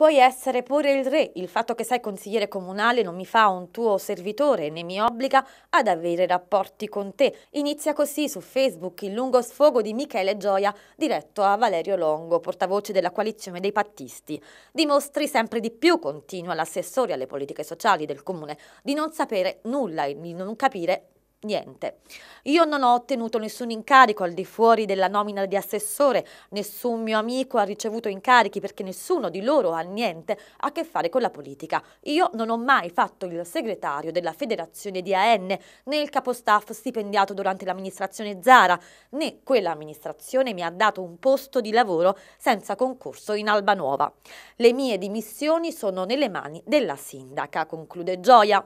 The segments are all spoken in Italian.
puoi essere pure il re. Il fatto che sei consigliere comunale non mi fa un tuo servitore né mi obbliga ad avere rapporti con te. Inizia così su Facebook il lungo sfogo di Michele Gioia diretto a Valerio Longo, portavoce della coalizione dei pattisti. Dimostri sempre di più, continua l'assessore alle politiche sociali del comune, di non sapere nulla e di non capire niente. Io non ho ottenuto nessun incarico al di fuori della nomina di assessore, nessun mio amico ha ricevuto incarichi perché nessuno di loro ha niente a che fare con la politica. Io non ho mai fatto il segretario della federazione di AN, né il capostaff stipendiato durante l'amministrazione Zara, né quella amministrazione mi ha dato un posto di lavoro senza concorso in Alba Nuova. Le mie dimissioni sono nelle mani della sindaca, conclude Gioia.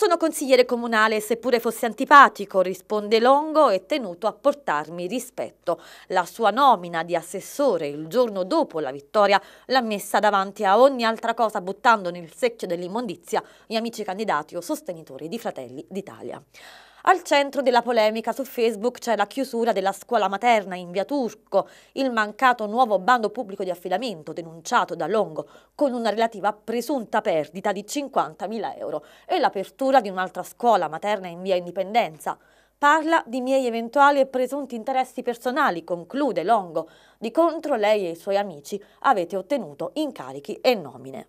Sono consigliere comunale e seppure fosse antipatico, risponde Longo, è tenuto a portarmi rispetto. La sua nomina di assessore il giorno dopo la vittoria l'ha messa davanti a ogni altra cosa buttando nel secchio dell'immondizia gli amici candidati o sostenitori di Fratelli d'Italia. Al centro della polemica su Facebook c'è la chiusura della scuola materna in via Turco, il mancato nuovo bando pubblico di affidamento denunciato da Longo con una relativa presunta perdita di 50.000 euro e l'apertura di un'altra scuola materna in via Indipendenza. Parla di miei eventuali e presunti interessi personali, conclude Longo. Di contro lei e i suoi amici avete ottenuto incarichi e nomine.